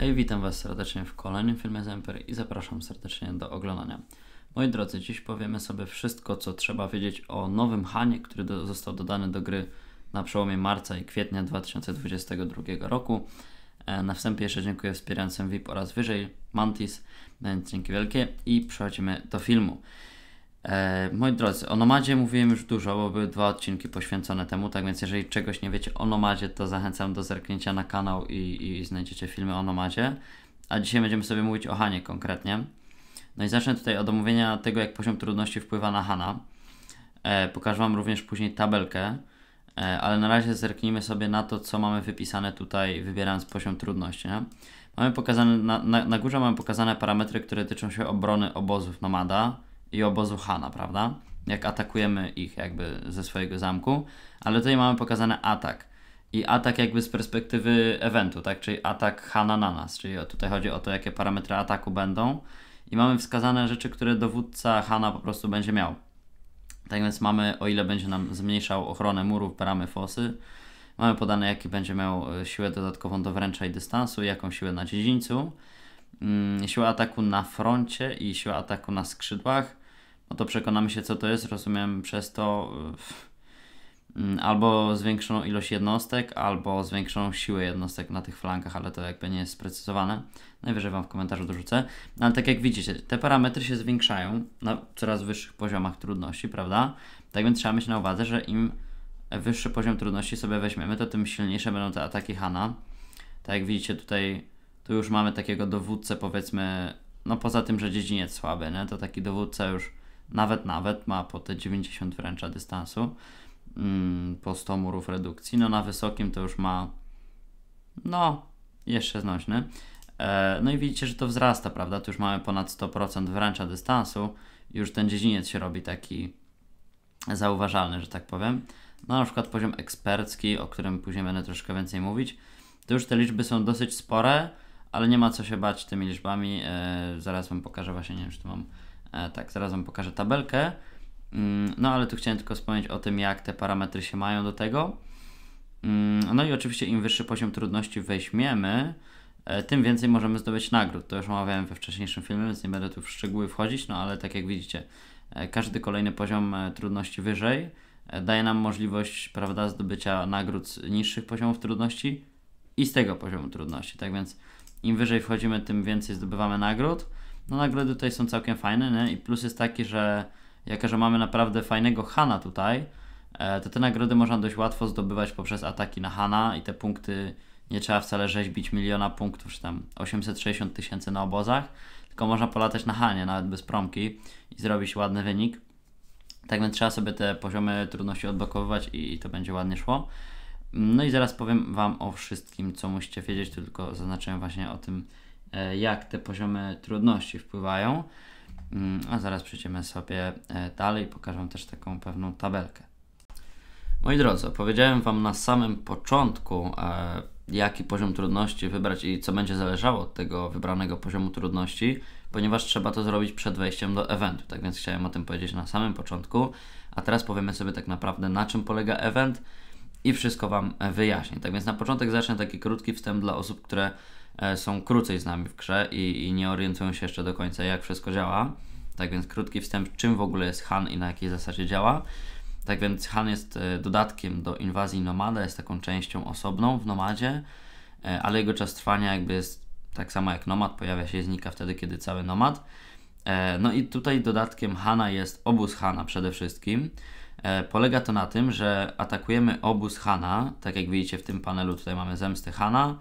Hej, witam Was serdecznie w kolejnym filmie z Empiry i zapraszam serdecznie do oglądania. Moi drodzy, dziś powiemy sobie wszystko, co trzeba wiedzieć o nowym Hanie, który do, został dodany do gry na przełomie marca i kwietnia 2022 roku. E, na wstępie jeszcze dziękuję wspierającym VIP oraz wyżej, Mantis, więc dzięki wielkie i przechodzimy do filmu. E, moi drodzy, o Nomadzie mówiłem już dużo, bo były dwa odcinki poświęcone temu, tak więc jeżeli czegoś nie wiecie o Nomadzie, to zachęcam do zerknięcia na kanał i, i znajdziecie filmy o Nomadzie. A dzisiaj będziemy sobie mówić o Hanie konkretnie. No i zacznę tutaj od omówienia tego, jak poziom trudności wpływa na Hana. E, pokażę Wam również później tabelkę, e, ale na razie zerknijmy sobie na to, co mamy wypisane tutaj, wybierając poziom trudności. Nie? Mamy pokazane, na, na, na górze mamy pokazane parametry, które tyczą się obrony obozów Nomada i obozu Hana, prawda? Jak atakujemy ich jakby ze swojego zamku, ale tutaj mamy pokazany atak. I atak jakby z perspektywy eventu, tak? Czyli atak Hana na nas, czyli tutaj chodzi o to, jakie parametry ataku będą. I mamy wskazane rzeczy, które dowódca Hana po prostu będzie miał. Tak więc mamy, o ile będzie nam zmniejszał ochronę murów, bramy, fosy, mamy podane, jaki będzie miał e, siłę dodatkową do wręcza i dystansu, jaką siłę na dziedzińcu, mm, siłę ataku na froncie i siłę ataku na skrzydłach, no to przekonamy się, co to jest. Rozumiem przez to mm, albo zwiększoną ilość jednostek, albo zwiększoną siłę jednostek na tych flankach, ale to jakby nie jest sprecyzowane. Najwyżej Wam w komentarzu dorzucę. No, ale tak jak widzicie, te parametry się zwiększają na coraz wyższych poziomach trudności, prawda? Tak więc trzeba mieć na uwadze, że im wyższy poziom trudności sobie weźmiemy, to tym silniejsze będą te ataki Hana. Tak jak widzicie tutaj, tu już mamy takiego dowódcę powiedzmy, no poza tym, że dziedziniec słaby, nie? to taki dowódca już nawet, nawet ma po te 90 wręcza dystansu mm, po 100 murów redukcji. No na wysokim to już ma no jeszcze znośny. E, no i widzicie, że to wzrasta, prawda? Tu już mamy ponad 100% wręcza dystansu. Już ten dziedziniec się robi taki zauważalny, że tak powiem. No na przykład poziom ekspercki, o którym później będę troszkę więcej mówić, to już te liczby są dosyć spore, ale nie ma co się bać tymi liczbami. E, zaraz Wam pokażę właśnie, nie wiem, czy tu mam E, tak, zaraz Wam pokażę tabelkę. Mm, no ale tu chciałem tylko wspomnieć o tym, jak te parametry się mają do tego. Mm, no i oczywiście im wyższy poziom trudności weźmiemy, e, tym więcej możemy zdobyć nagród. To już omawiałem we wcześniejszym filmie, więc nie będę tu w szczegóły wchodzić, no ale tak jak widzicie, e, każdy kolejny poziom trudności wyżej daje nam możliwość, prawda, zdobycia nagród z niższych poziomów trudności i z tego poziomu trudności. Tak więc im wyżej wchodzimy, tym więcej zdobywamy nagród. No nagrody tutaj są całkiem fajne, nie? I plus jest taki, że jako, że mamy naprawdę fajnego Hana tutaj, e, to te nagrody można dość łatwo zdobywać poprzez ataki na Hana i te punkty nie trzeba wcale rzeźbić miliona punktów, czy tam 860 tysięcy na obozach, tylko można polatać na Hanie, nawet bez promki i zrobić ładny wynik. Tak więc trzeba sobie te poziomy trudności odblokowywać i, i to będzie ładnie szło. No i zaraz powiem Wam o wszystkim, co musicie wiedzieć, tylko zaznaczyłem właśnie o tym, E, jak te poziomy trudności wpływają. Mm, a zaraz przejdziemy sobie e, dalej, pokażę też taką pewną tabelkę. Moi drodzy, opowiedziałem Wam na samym początku, e, jaki poziom trudności wybrać i co będzie zależało od tego wybranego poziomu trudności, ponieważ trzeba to zrobić przed wejściem do eventu. Tak więc chciałem o tym powiedzieć na samym początku, a teraz powiemy sobie tak naprawdę na czym polega event i wszystko Wam wyjaśnię. Tak więc na początek zacznę taki krótki wstęp dla osób, które E, są krócej z nami w grze i, i nie orientują się jeszcze do końca, jak wszystko działa. Tak więc krótki wstęp, czym w ogóle jest Han i na jakiej zasadzie działa. Tak więc Han jest e, dodatkiem do inwazji Nomada, jest taką częścią osobną w Nomadzie, e, ale jego czas trwania jakby jest tak samo jak Nomad, pojawia się i znika wtedy, kiedy cały Nomad. No i tutaj dodatkiem Hana jest obóz Hana przede wszystkim. Polega to na tym, że atakujemy obóz Hana, tak jak widzicie w tym panelu tutaj mamy zemsty Hana,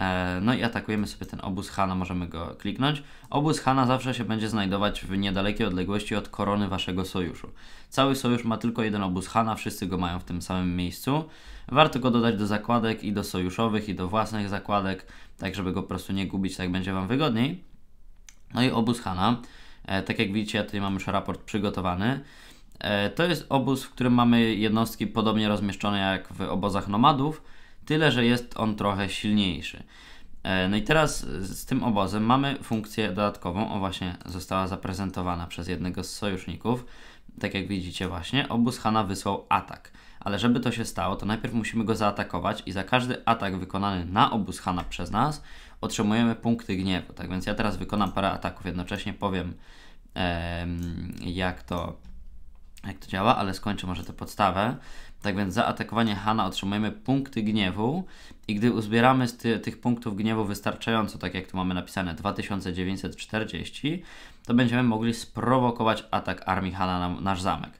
E, no i atakujemy sobie ten obóz Hana, możemy go kliknąć. Obóz Hana zawsze się będzie znajdować w niedalekiej odległości od korony waszego sojuszu. Cały sojusz ma tylko jeden obóz Hana, wszyscy go mają w tym samym miejscu. Warto go dodać do zakładek i do sojuszowych i do własnych zakładek, tak żeby go po prostu nie gubić, tak będzie wam wygodniej. No i obóz Hana. E, tak jak widzicie, ja tutaj mam już raport przygotowany. E, to jest obóz, w którym mamy jednostki podobnie rozmieszczone jak w obozach nomadów, tyle że jest on trochę silniejszy. E, no i teraz z tym obozem mamy funkcję dodatkową, o właśnie została zaprezentowana przez jednego z sojuszników. Tak jak widzicie właśnie, obóz Hana wysłał atak. Ale żeby to się stało, to najpierw musimy go zaatakować i za każdy atak wykonany na obóz Hana przez nas otrzymujemy punkty gniewu. Tak więc ja teraz wykonam parę ataków, jednocześnie powiem em, jak to jak to działa, ale skończę może tę podstawę. Tak więc za atakowanie Hana otrzymujemy punkty gniewu i gdy uzbieramy z ty tych punktów gniewu wystarczająco, tak jak tu mamy napisane 2940, to będziemy mogli sprowokować atak armii Hana na nasz zamek.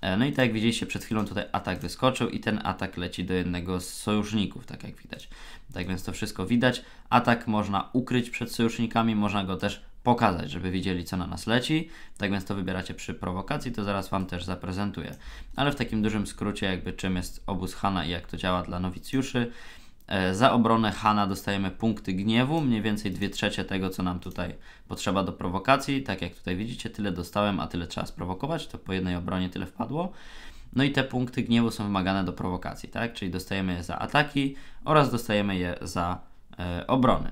E, no i tak jak widzieliście przed chwilą tutaj atak wyskoczył i ten atak leci do jednego z sojuszników, tak jak widać. Tak więc to wszystko widać. Atak można ukryć przed sojusznikami, można go też pokazać, żeby widzieli, co na nas leci. Tak więc to wybieracie przy prowokacji, to zaraz Wam też zaprezentuję. Ale w takim dużym skrócie, jakby czym jest obóz Hana i jak to działa dla nowicjuszy. E, za obronę Hana dostajemy punkty gniewu, mniej więcej 2 trzecie tego, co nam tutaj potrzeba do prowokacji. Tak jak tutaj widzicie, tyle dostałem, a tyle trzeba sprowokować, to po jednej obronie tyle wpadło. No i te punkty gniewu są wymagane do prowokacji, tak? Czyli dostajemy je za ataki oraz dostajemy je za e, obrony.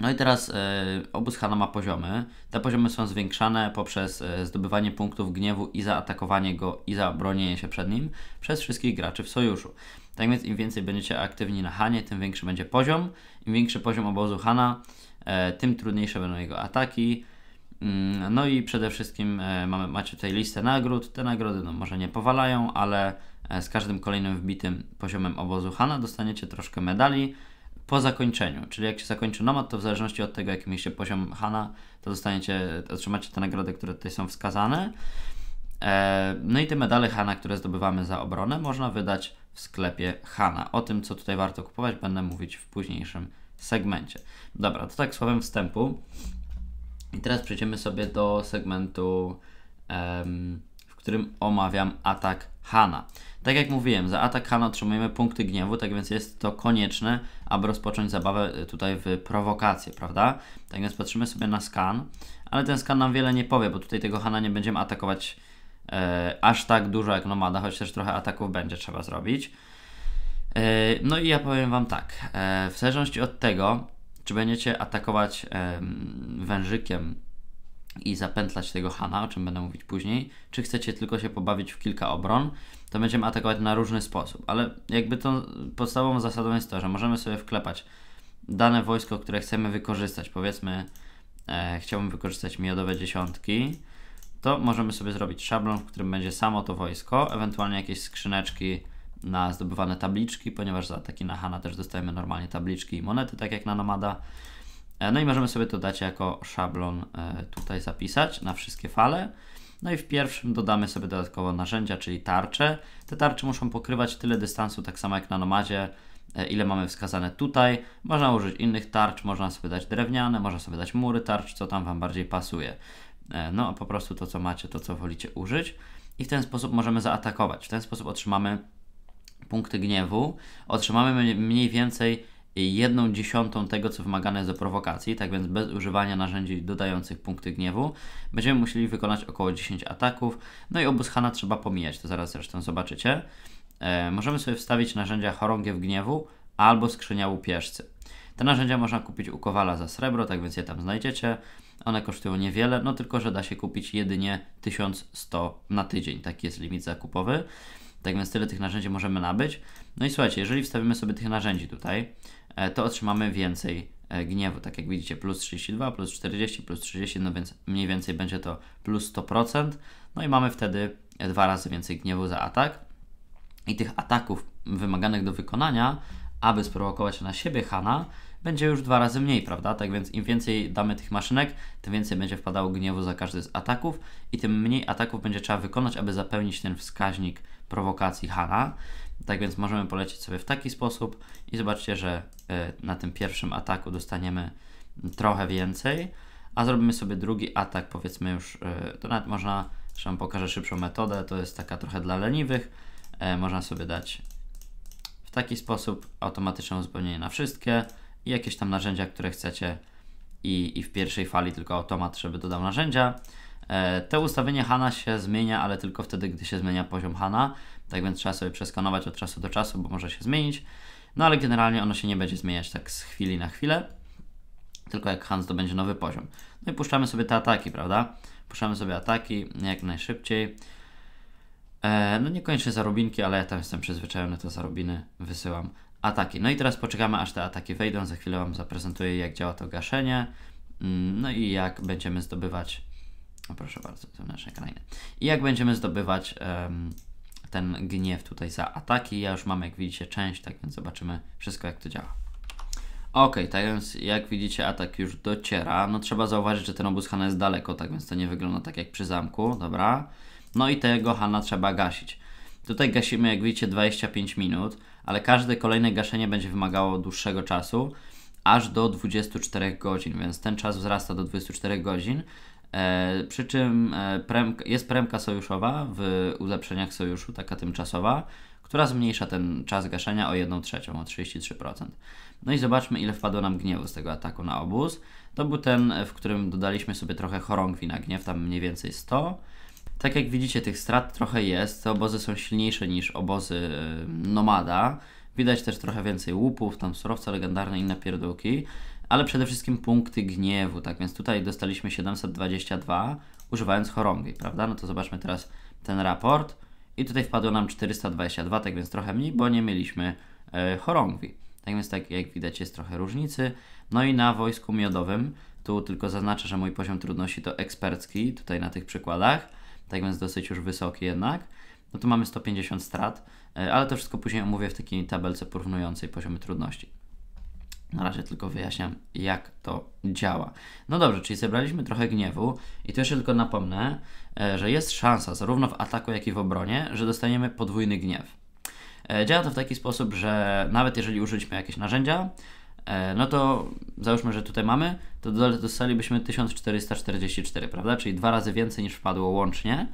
No i teraz e, obóz Hana ma poziomy. Te poziomy są zwiększane poprzez e, zdobywanie punktów gniewu i zaatakowanie go i zabronienie się przed nim przez wszystkich graczy w sojuszu. Tak więc im więcej będziecie aktywni na Hanie, tym większy będzie poziom. Im większy poziom obozu Hana, e, tym trudniejsze będą jego ataki. Mm, no i przede wszystkim mamy, macie tutaj listę nagród. Te nagrody no, może nie powalają, ale z każdym kolejnym wbitym poziomem obozu Hana dostaniecie troszkę medali po zakończeniu, czyli jak się zakończy nomad, to w zależności od tego, jaki mieliście poziom Hana, to dostaniecie, otrzymacie te nagrody, które tutaj są wskazane. E, no i te medale Hana, które zdobywamy za obronę, można wydać w sklepie Hana. O tym, co tutaj warto kupować, będę mówić w późniejszym segmencie. Dobra, to tak słowem wstępu. I teraz przejdziemy sobie do segmentu, w którym omawiam atak Hana. Tak jak mówiłem, za atak Hana otrzymujemy punkty gniewu, tak więc jest to konieczne, aby rozpocząć zabawę e, tutaj w prowokację, prawda? Tak więc patrzymy sobie na skan, ale ten skan nam wiele nie powie, bo tutaj tego Hana nie będziemy atakować e, aż tak dużo jak Nomada, choć też trochę ataków będzie trzeba zrobić. E, no i ja powiem Wam tak, e, w zależności od tego, czy będziecie atakować wężykiem i zapętlać tego Hana, o czym będę mówić później, czy chcecie tylko się pobawić w kilka obron, to będziemy atakować na różny sposób. Ale jakby tą podstawową zasadą jest to, że możemy sobie wklepać dane wojsko, które chcemy wykorzystać. Powiedzmy, e, chciałbym wykorzystać miodowe dziesiątki, to możemy sobie zrobić szablon, w którym będzie samo to wojsko, ewentualnie jakieś skrzyneczki na zdobywane tabliczki, ponieważ za ataki na Hana też dostajemy normalnie tabliczki i monety, tak jak na Nomada. E, no i możemy sobie to dać jako szablon e, tutaj zapisać na wszystkie fale. No i w pierwszym dodamy sobie dodatkowo narzędzia, czyli tarcze. Te tarcze muszą pokrywać tyle dystansu, tak samo jak na Nomadzie, e, ile mamy wskazane tutaj. Można użyć innych tarcz, można sobie dać drewniane, można sobie dać mury tarcz, co tam Wam bardziej pasuje. No a po prostu to, co macie, to, co wolicie użyć. I w ten sposób możemy zaatakować. W ten sposób otrzymamy punkty gniewu. Otrzymamy mniej więcej jedną dziesiątą tego, co wymagane jest do prowokacji, tak więc bez używania narzędzi dodających punkty gniewu będziemy musieli wykonać około 10 ataków, no i obóz Hana trzeba pomijać, to zaraz zresztą zobaczycie. E, możemy sobie wstawić narzędzia chorągiew gniewu albo skrzynia łupieżcy. Te narzędzia można kupić u Kowala za srebro, tak więc je tam znajdziecie. One kosztują niewiele, no tylko, że da się kupić jedynie 1100 na tydzień, taki jest limit zakupowy. Tak więc tyle tych narzędzi możemy nabyć. No i słuchajcie, jeżeli wstawimy sobie tych narzędzi tutaj, E, to otrzymamy więcej e, gniewu. Tak jak widzicie, plus 32, plus 40, plus 30, no więc mniej więcej będzie to plus 100%. No i mamy wtedy e, dwa razy więcej gniewu za atak. I tych ataków wymaganych do wykonania, aby sprowokować na siebie Hana, będzie już dwa razy mniej, prawda? Tak więc im więcej damy tych maszynek, tym więcej będzie wpadało gniewu za każdy z ataków i tym mniej ataków będzie trzeba wykonać, aby zapełnić ten wskaźnik prowokacji Hana. Tak więc możemy polecieć sobie w taki sposób i zobaczcie, że e, na tym pierwszym ataku dostaniemy trochę więcej, a zrobimy sobie drugi atak, powiedzmy już, e, to nawet można, zresztą pokażę szybszą metodę, to jest taka trochę dla leniwych, e, można sobie dać w taki sposób automatyczne uzupełnienie na wszystkie i jakieś tam narzędzia, które chcecie i, i w pierwszej fali tylko automat, żeby dodał narzędzia. Te ustawienie HANA się zmienia, ale tylko wtedy, gdy się zmienia poziom HANA. Tak więc trzeba sobie przeskanować od czasu do czasu, bo może się zmienić. No ale generalnie ono się nie będzie zmieniać tak z chwili na chwilę, tylko jak Hans zdobędzie nowy poziom. No i puszczamy sobie te ataki, prawda? Puszczamy sobie ataki jak najszybciej. E, no niekoniecznie zarobinki, ale ja tam jestem przyzwyczajony, to zarobiny wysyłam ataki. No i teraz poczekamy aż te ataki wejdą, za chwilę Wam zaprezentuję jak działa to gaszenie, mm, no i jak będziemy zdobywać, o proszę bardzo, to nasze ekranie, i jak będziemy zdobywać um, ten gniew tutaj za ataki. Ja już mam, jak widzicie, część, tak więc zobaczymy wszystko, jak to działa. Ok, tak więc jak widzicie atak już dociera. No trzeba zauważyć, że ten obóz Hanna jest daleko, tak więc to nie wygląda tak jak przy zamku, dobra. No i tego Hanna trzeba gasić. Tutaj gasimy, jak widzicie, 25 minut, ale każde kolejne gaszenie będzie wymagało dłuższego czasu, aż do 24 godzin, więc ten czas wzrasta do 24 godzin. E, przy czym e, jest premka sojuszowa w ulepszeniach sojuszu, taka tymczasowa, która zmniejsza ten czas gaszenia o 1 trzecią, o 33%. No i zobaczmy, ile wpadło nam gniewu z tego ataku na obóz. To był ten, w którym dodaliśmy sobie trochę chorągwi na gniew, tam mniej więcej 100. Tak jak widzicie, tych strat trochę jest. Te obozy są silniejsze niż obozy e, nomada. Widać też trochę więcej łupów, tam surowce legendarne i pierdółki ale przede wszystkim punkty gniewu, tak więc tutaj dostaliśmy 722 używając chorągwi, prawda? No to zobaczmy teraz ten raport i tutaj wpadło nam 422, tak więc trochę mniej, bo nie mieliśmy e, chorągwi. Tak więc tak jak widać jest trochę różnicy. No i na wojsku miodowym, tu tylko zaznaczę, że mój poziom trudności to ekspercki, tutaj na tych przykładach, tak więc dosyć już wysoki jednak. No tu mamy 150 strat, e, ale to wszystko później omówię w takiej tabelce porównującej poziomy trudności. Na razie tylko wyjaśniam, jak to działa. No dobrze, czyli zebraliśmy trochę gniewu i tu jeszcze tylko napomnę, e, że jest szansa zarówno w ataku, jak i w obronie, że dostaniemy podwójny gniew. E, działa to w taki sposób, że nawet jeżeli użyliśmy jakieś narzędzia, e, no to załóżmy, że tutaj mamy, to dostalibyśmy 1444, prawda? Czyli dwa razy więcej niż wpadło łącznie.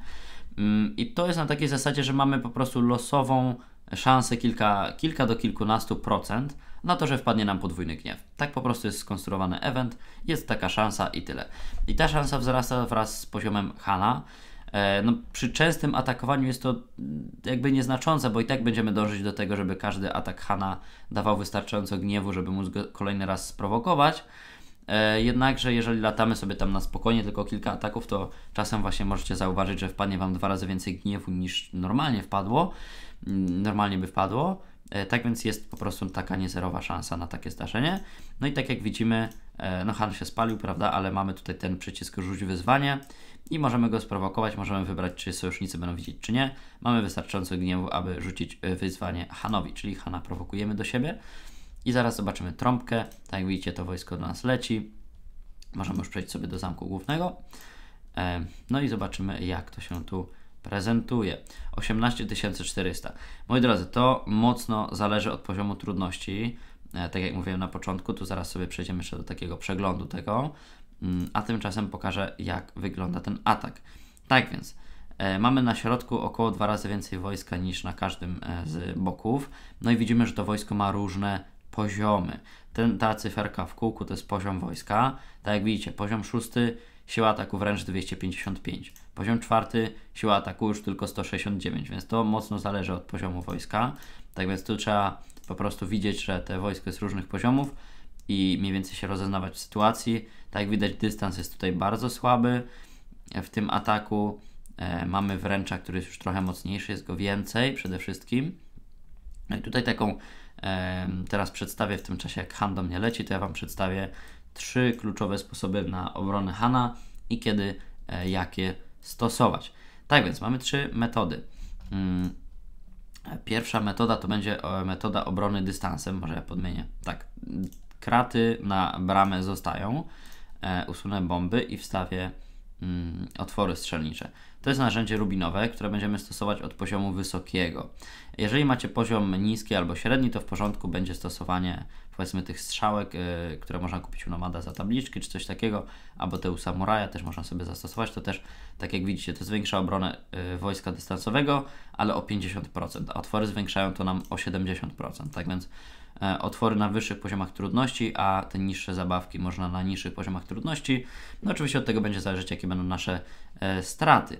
Mm, I to jest na takiej zasadzie, że mamy po prostu losową szansę kilka, kilka do kilkunastu procent na to, że wpadnie nam podwójny gniew. Tak po prostu jest skonstruowany event, jest taka szansa i tyle. I ta szansa wzrasta wraz z poziomem Hana. E, no, przy częstym atakowaniu jest to jakby nieznaczące, bo i tak będziemy dążyć do tego, żeby każdy atak Hana dawał wystarczająco gniewu, żeby móc go kolejny raz sprowokować. E, jednakże, jeżeli latamy sobie tam na spokojnie tylko kilka ataków, to czasem właśnie możecie zauważyć, że wpadnie Wam dwa razy więcej gniewu niż normalnie wpadło normalnie by wpadło. E, tak więc jest po prostu taka niezerowa szansa na takie zdarzenie. No i tak jak widzimy, e, no Han się spalił, prawda, ale mamy tutaj ten przycisk rzuć wyzwanie i możemy go sprowokować, możemy wybrać czy sojusznicy będą widzieć czy nie. Mamy wystarczająco gniewu, aby rzucić e, wyzwanie Hanowi, czyli Hana prowokujemy do siebie. I zaraz zobaczymy trąbkę, tak jak widzicie to wojsko do nas leci. Możemy już przejść sobie do zamku głównego. No i zobaczymy jak to się tu prezentuje. 18400. Moi drodzy, to mocno zależy od poziomu trudności. E, tak jak mówiłem na początku, tu zaraz sobie przejdziemy jeszcze do takiego przeglądu tego, mm, a tymczasem pokażę jak wygląda ten atak. Tak więc, e, Mamy na środku około dwa razy więcej wojska niż na każdym e, z boków. No i widzimy, że to wojsko ma różne poziomy. Ten, ta cyferka w kółku to jest poziom wojska. Tak jak widzicie, poziom szósty siła ataku wręcz 255. Poziom czwarty, siła ataku już tylko 169, więc to mocno zależy od poziomu wojska. Tak więc tu trzeba po prostu widzieć, że te wojsko jest różnych poziomów i mniej więcej się rozeznawać w sytuacji. Tak jak widać, dystans jest tutaj bardzo słaby w tym ataku. E, mamy wręcza, który jest już trochę mocniejszy, jest go więcej przede wszystkim. No i tutaj taką e, teraz przedstawię w tym czasie, jak Han do mnie leci, to ja Wam przedstawię trzy kluczowe sposoby na obronę Hana i kiedy e, jakie stosować. Tak więc mamy trzy metody. Mm, pierwsza metoda to będzie e, metoda obrony dystansem, może ja podmienię. Tak, kraty na bramę zostają, e, usunę bomby i wstawię Mm, otwory strzelnicze. To jest narzędzie rubinowe, które będziemy stosować od poziomu wysokiego. Jeżeli macie poziom niski albo średni, to w porządku będzie stosowanie powiedzmy tych strzałek, yy, które można kupić u Nomada za tabliczki czy coś takiego, albo te u Samuraja też można sobie zastosować. To też, tak jak widzicie, to zwiększa obronę yy, wojska dystansowego, ale o 50%, a otwory zwiększają to nam o 70%. Tak więc E, otwory na wyższych poziomach trudności, a te niższe zabawki można na niższych poziomach trudności. No oczywiście od tego będzie zależeć, jakie będą nasze e, straty.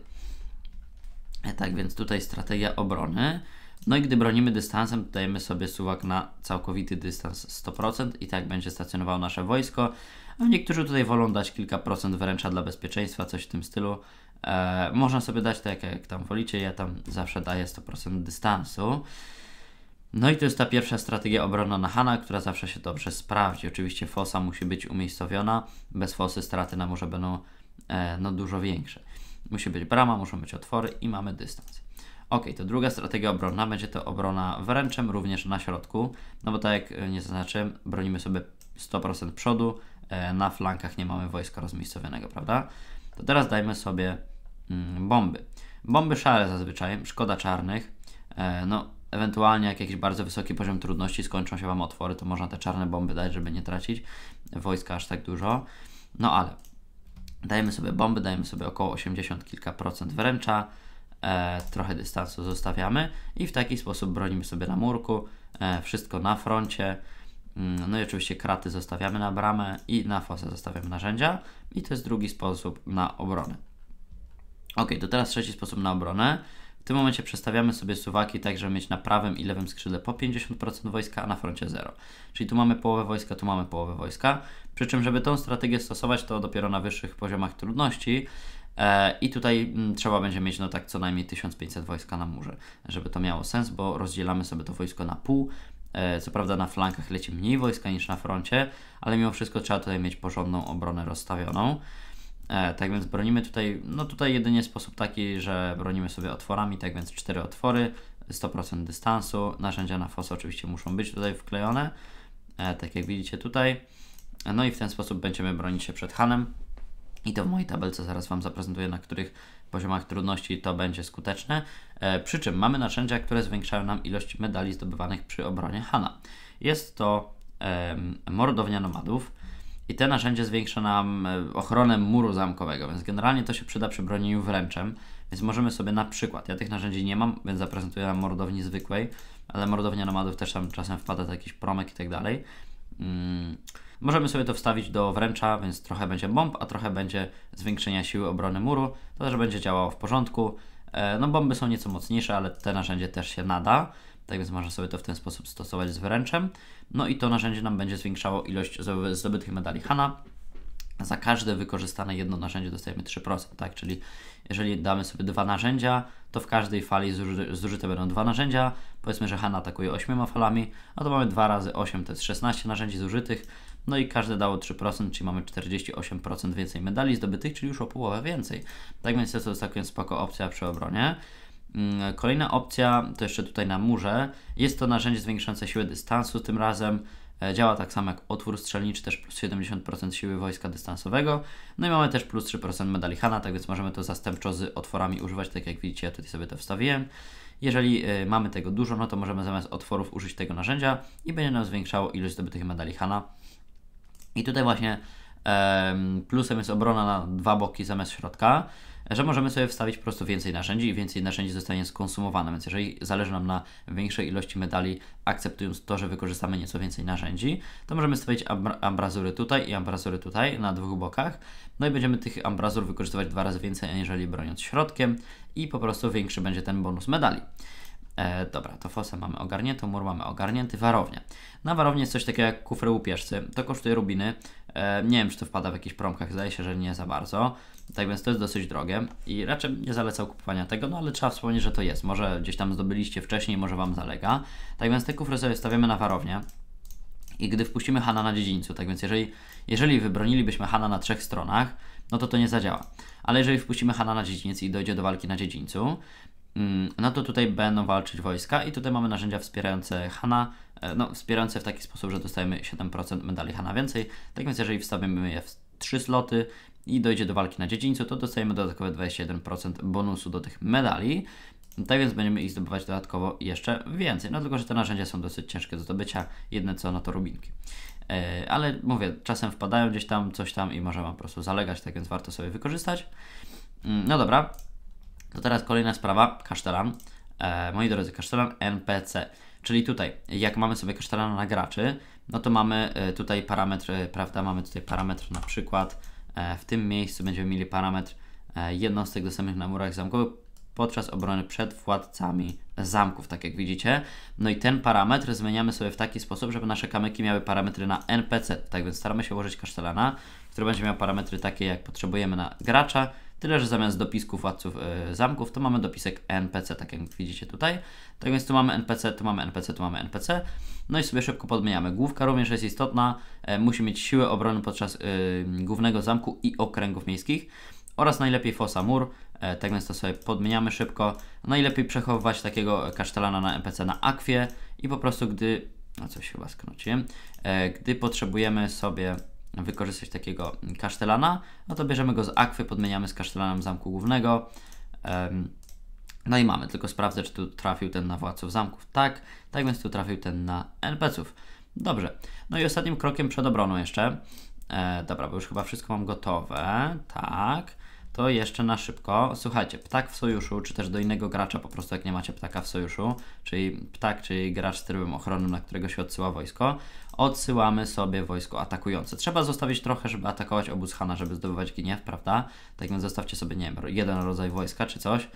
E, tak więc tutaj strategia obrony. No i gdy bronimy dystansem, dajemy sobie suwak na całkowity dystans 100% i tak będzie stacjonowało nasze wojsko. A niektórzy tutaj wolą dać kilka procent wręcza dla bezpieczeństwa, coś w tym stylu. E, można sobie dać tak, jak tam wolicie. Ja tam zawsze daję 100% dystansu. No i to jest ta pierwsza strategia obronna na Hana, która zawsze się dobrze sprawdzi. Oczywiście fosa musi być umiejscowiona, bez fosy straty na może będą e, no, dużo większe. Musi być brama, muszą być otwory i mamy dystans. Ok, to druga strategia obronna będzie to obrona wręczem również na środku, no bo tak jak e, nie zaznaczyłem, bronimy sobie 100% przodu, e, na flankach nie mamy wojska rozmiejscowionego, prawda? To teraz dajmy sobie mm, bomby. Bomby szare zazwyczaj, szkoda czarnych, e, no Ewentualnie jak jakiś bardzo wysoki poziom trudności, skończą się Wam otwory, to można te czarne bomby dać, żeby nie tracić wojska aż tak dużo. No ale dajemy sobie bomby, dajemy sobie około 80 kilka procent wręcza, e, trochę dystansu zostawiamy i w taki sposób bronimy sobie na murku, e, wszystko na froncie. Mm, no i oczywiście kraty zostawiamy na bramę i na fosę zostawiamy narzędzia. I to jest drugi sposób na obronę. Ok, to teraz trzeci sposób na obronę. W tym momencie przestawiamy sobie suwaki tak, żeby mieć na prawym i lewym skrzydle po 50% wojska, a na froncie 0. Czyli tu mamy połowę wojska, tu mamy połowę wojska. Przy czym, żeby tą strategię stosować, to dopiero na wyższych poziomach trudności. E, I tutaj mm, trzeba będzie mieć no tak co najmniej 1500 wojska na murze, żeby to miało sens, bo rozdzielamy sobie to wojsko na pół. E, co prawda na flankach leci mniej wojska niż na froncie, ale mimo wszystko trzeba tutaj mieć porządną obronę rozstawioną. E, tak więc bronimy tutaj, no tutaj jedynie sposób taki, że bronimy sobie otworami, tak więc cztery otwory, 100% dystansu, narzędzia na fosę oczywiście muszą być tutaj wklejone, e, tak jak widzicie tutaj. No i w ten sposób będziemy bronić się przed Hanem. I to w mojej tabelce zaraz Wam zaprezentuję, na których poziomach trudności to będzie skuteczne. E, przy czym mamy narzędzia, które zwiększają nam ilość medali zdobywanych przy obronie Hana. Jest to mordownia nomadów, i te narzędzie zwiększa nam e, ochronę muru zamkowego, więc generalnie to się przyda przy bronieniu wręczem, więc możemy sobie na przykład, ja tych narzędzi nie mam, więc zaprezentuję na mordowni zwykłej, ale mordownia nomadów też tam czasem wpada do jakiś promek i tak dalej. Mm, możemy sobie to wstawić do wręcza, więc trochę będzie bomb, a trochę będzie zwiększenia siły obrony muru. To też będzie działało w porządku. E, no bomby są nieco mocniejsze, ale te narzędzie też się nada. Tak więc można sobie to w ten sposób stosować z wręczem. No i to narzędzie nam będzie zwiększało ilość zdobytych medali Hana. Za każde wykorzystane jedno narzędzie dostajemy 3%, tak? Czyli jeżeli damy sobie dwa narzędzia, to w każdej fali zuży zużyte będą dwa narzędzia. Powiedzmy, że Hanna atakuje 8 falami, a no to mamy 2 razy 8, to jest 16 narzędzi zużytych. No i każde dało 3%, czyli mamy 48% więcej medali zdobytych, czyli już o połowę więcej. Tak więc jest to całkiem spoko opcja przy obronie. Mm, kolejna opcja, to jeszcze tutaj na murze, jest to narzędzie zwiększające siłę dystansu tym razem. E, działa tak samo jak otwór strzelniczy, też plus 70% siły wojska dystansowego. No i mamy też plus 3% medali Hana, tak więc możemy to zastępczo z otworami używać, tak jak widzicie, ja tutaj sobie to wstawiłem. Jeżeli e, mamy tego dużo, no to możemy zamiast otworów użyć tego narzędzia i będzie nam zwiększało ilość zdobytych medali Hana. I tutaj właśnie Plusem jest obrona na dwa boki zamiast środka że możemy sobie wstawić po prostu więcej narzędzi i więcej narzędzi zostanie skonsumowane. Więc jeżeli zależy nam na większej ilości medali, akceptując to, że wykorzystamy nieco więcej narzędzi, to możemy wstawić ambrazury tutaj i ambrazury tutaj na dwóch bokach. No i będziemy tych ambrazur wykorzystywać dwa razy więcej, aniżeli broniąc środkiem i po prostu większy będzie ten bonus medali. E, dobra, to fosę mamy ogarniętą, mur mamy ogarnięty, warownia. Na warownie jest coś takiego jak kufry łupieżcy. To kosztuje rubiny. E, nie wiem, czy to wpada w jakichś promkach, zdaje się, że nie za bardzo. Tak więc to jest dosyć drogie i raczej nie zalecał kupowania tego, no ale trzeba wspomnieć, że to jest. Może gdzieś tam zdobyliście wcześniej, może Wam zalega. Tak więc te kufry sobie stawiamy na warownię i gdy wpuścimy Hana na dziedzińcu. Tak więc jeżeli, jeżeli wybronilibyśmy Hana na trzech stronach, no to to nie zadziała. Ale jeżeli wpuścimy Hana na dziedziniec i dojdzie do walki na dziedzińcu, Mm, no to tutaj będą walczyć wojska i tutaj mamy narzędzia wspierające Hana, e, no wspierające w taki sposób, że dostajemy 7% medali Hana więcej, tak więc jeżeli wstawimy je w 3 sloty i dojdzie do walki na dziedzińcu, to dostajemy dodatkowe 21% bonusu do tych medali, tak więc będziemy ich zdobywać dodatkowo jeszcze więcej, no tylko, że te narzędzia są dosyć ciężkie do zdobycia, jedne co na to rubinki. E, ale mówię, czasem wpadają gdzieś tam, coś tam i może Wam po prostu zalegać, tak więc warto sobie wykorzystać. Mm, no dobra, to teraz kolejna sprawa, kasztelan. E, moi drodzy, kasztelan NPC. Czyli tutaj, jak mamy sobie kasztelana na graczy, no to mamy e, tutaj parametr, e, prawda, mamy tutaj parametr na przykład e, w tym miejscu będziemy mieli parametr jednostek dostępnych na murach zamkowych podczas obrony przed władcami zamków, tak jak widzicie. No i ten parametr zmieniamy sobie w taki sposób, żeby nasze kamyki miały parametry na NPC. Tak więc staramy się ułożyć kasztelana, który będzie miał parametry takie, jak potrzebujemy na gracza, Tyle, że zamiast dopisku władców yy, zamków, to mamy dopisek NPC, tak jak widzicie tutaj. Tak więc tu mamy NPC, tu mamy NPC, tu mamy NPC. No i sobie szybko podmieniamy. Główka również jest istotna, yy, musi mieć siłę obrony podczas yy, głównego zamku i okręgów miejskich oraz najlepiej fosa mur. E, tak więc to sobie podmieniamy szybko. Najlepiej no przechowywać takiego kasztelana na NPC e na akwie i po prostu gdy, no coś chyba skróciłem, e, gdy potrzebujemy sobie wykorzystać takiego kasztelana, no to bierzemy go z akwy, podmieniamy z kasztelanem zamku głównego. No i mamy, tylko sprawdzę, czy tu trafił ten na władców zamków. Tak, tak więc tu trafił ten na NPCów. Dobrze, no i ostatnim krokiem przed obroną jeszcze. E, dobra, bo już chyba wszystko mam gotowe. Tak to jeszcze na szybko. Słuchajcie, ptak w sojuszu, czy też do innego gracza, po prostu jak nie macie ptaka w sojuszu, czyli ptak, czyli gracz z trybem ochronnym, na którego się odsyła wojsko, odsyłamy sobie wojsko atakujące. Trzeba zostawić trochę, żeby atakować obóz Hana, żeby zdobywać gniew, prawda? Tak więc zostawcie sobie, nie wiem, jeden rodzaj wojska czy coś,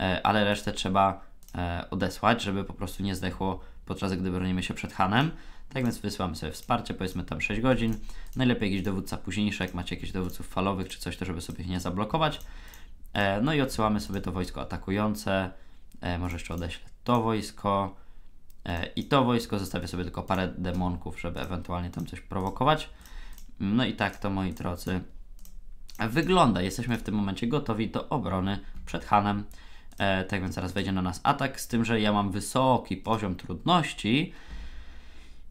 e, ale resztę trzeba e, odesłać, żeby po prostu nie zdechło podczas gdy bronimy się przed Hanem. Tak więc wysyłamy sobie wsparcie, powiedzmy tam 6 godzin. Najlepiej jakiś dowódca późniejszy, jak macie jakichś dowódców falowych czy coś, to żeby sobie ich nie zablokować. E, no i odsyłamy sobie to wojsko atakujące. E, może jeszcze odeślę to wojsko. E, I to wojsko zostawię sobie tylko parę demonków, żeby ewentualnie tam coś prowokować. No i tak to moi drodzy wygląda. Jesteśmy w tym momencie gotowi do obrony przed Hanem. E, tak więc zaraz wejdzie na nas atak, z tym, że ja mam wysoki poziom trudności,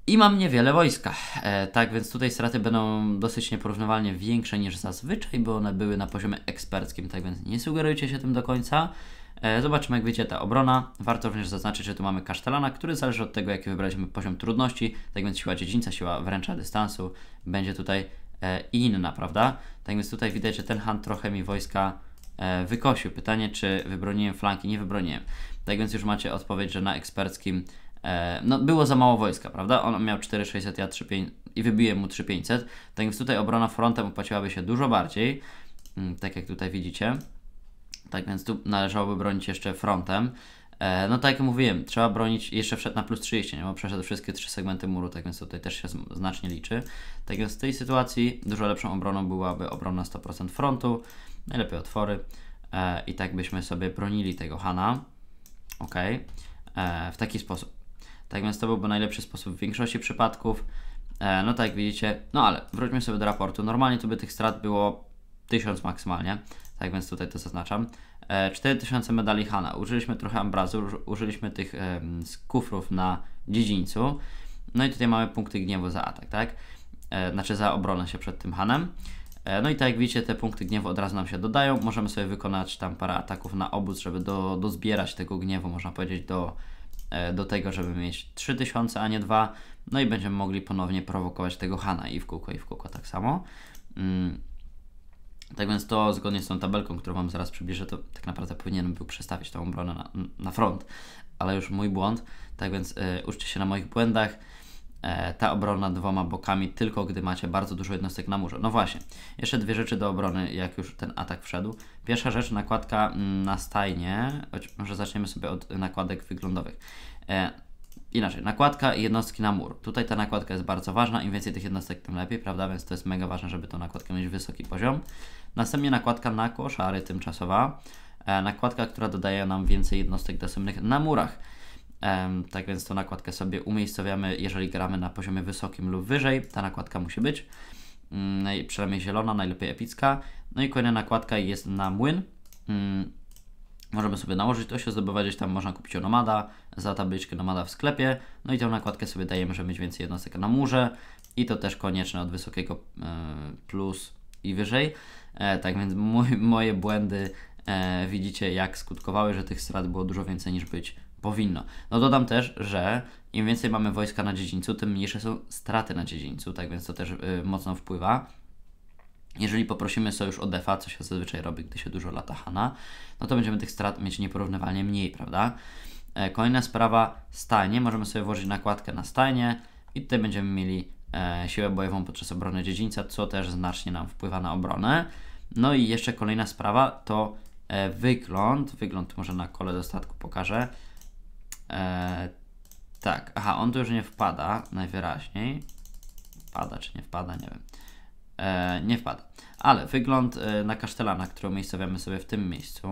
i mam niewiele wojska, e, tak więc tutaj straty będą dosyć nieporównywalnie większe niż zazwyczaj, bo one były na poziomie eksperckim, tak więc nie sugerujcie się tym do końca. E, zobaczymy jak wyjdzie ta obrona. Warto również zaznaczyć, że tu mamy kasztelana, który zależy od tego jaki wybraliśmy poziom trudności, tak więc siła dziedzińca, siła wręcza dystansu będzie tutaj e, inna, prawda? Tak więc tutaj widać, że ten hand trochę mi wojska e, wykosił. Pytanie, czy wybroniłem flanki? Nie wybroniłem. Tak więc już macie odpowiedź, że na eksperckim E, no, było za mało wojska, prawda? On miał 4600, ja 3500 i wybiłem mu 3500. Tak więc tutaj obrona frontem opłaciłaby się dużo bardziej, mm, tak jak tutaj widzicie. Tak więc tu należałoby bronić jeszcze frontem. E, no tak jak mówiłem, trzeba bronić, jeszcze wszedł na plus 30, nie? bo przeszedł wszystkie trzy segmenty muru, tak więc tutaj też się znacznie liczy. Tak więc w tej sytuacji dużo lepszą obroną byłaby obrona 100% frontu, najlepiej otwory e, i tak byśmy sobie bronili tego Hana. Ok, w taki sposób. Tak więc to byłby najlepszy sposób w większości przypadków. E, no tak jak widzicie, no ale wróćmy sobie do raportu. Normalnie to by tych strat było 1000 maksymalnie, tak więc tutaj to zaznaczam. 4000 e, medali Hana. Użyliśmy trochę ambrazu, użyliśmy tych um, kufrów na dziedzińcu. No i tutaj mamy punkty gniewu za atak, tak? E, znaczy za obronę się przed tym Hanem. no i tak jak widzicie, te punkty gniewu od razu nam się dodają. Możemy sobie wykonać tam parę ataków na obóz, żeby do, dozbierać tego gniewu, można powiedzieć, do E, do tego, żeby mieć 3000, a nie 2. No i będziemy mogli ponownie prowokować tego Hana i w kółko, i w kółko tak samo. Mm. Tak więc to zgodnie z tą tabelką, którą Wam zaraz przybliżę, to tak naprawdę powinienem był przestawić tą obronę na, na front, ale już mój błąd. Tak więc y, uczcie się na moich błędach. E, ta obrona dwoma bokami, tylko gdy macie bardzo dużo jednostek na murze. No właśnie, jeszcze dwie rzeczy do obrony, jak już ten atak wszedł. Pierwsza rzecz, nakładka mm, na stajnie, może zaczniemy sobie od nakładek wyglądowych. E, inaczej, nakładka jednostki na mur. Tutaj ta nakładka jest bardzo ważna, im więcej tych jednostek, tym lepiej, prawda? Więc to jest mega ważne, żeby tą nakładkę mieć wysoki poziom. Następnie nakładka na koszary tymczasowa, e, nakładka, która dodaje nam więcej jednostek dostępnych na murach tak więc tą nakładkę sobie umiejscowiamy, jeżeli gramy na poziomie wysokim lub wyżej, ta nakładka musi być, mm, przynajmniej zielona, najlepiej epicka. No i kolejna nakładka jest na młyn. Mm, możemy sobie nałożyć, to się zdobywa gdzieś tam, można kupić nomada za tabliczkę nomada w sklepie. No i tę nakładkę sobie dajemy, żeby mieć więcej jednostek na murze i to też konieczne od wysokiego e, plus i wyżej. E, tak więc moje błędy e, widzicie jak skutkowały, że tych strat było dużo więcej niż być Powinno. No dodam też, że im więcej mamy wojska na dziedzińcu, tym mniejsze są straty na dziedzińcu, tak więc to też y, mocno wpływa. Jeżeli poprosimy sojusz o defa, co się zazwyczaj robi, gdy się dużo lata Hana, no to będziemy tych strat mieć nieporównywalnie mniej, prawda? E, kolejna sprawa, stajnie. Możemy sobie włożyć nakładkę na stajnie i tutaj będziemy mieli e, siłę bojową podczas obrony dziedzińca, co też znacznie nam wpływa na obronę. No i jeszcze kolejna sprawa to e, wygląd. Wygląd może na kole dostatku pokażę. E, tak, aha, on tu już nie wpada najwyraźniej. Wpada czy nie wpada, nie wiem. E, nie wpada. Ale wygląd e, na kasztelana, który umiejscowiamy sobie w tym miejscu,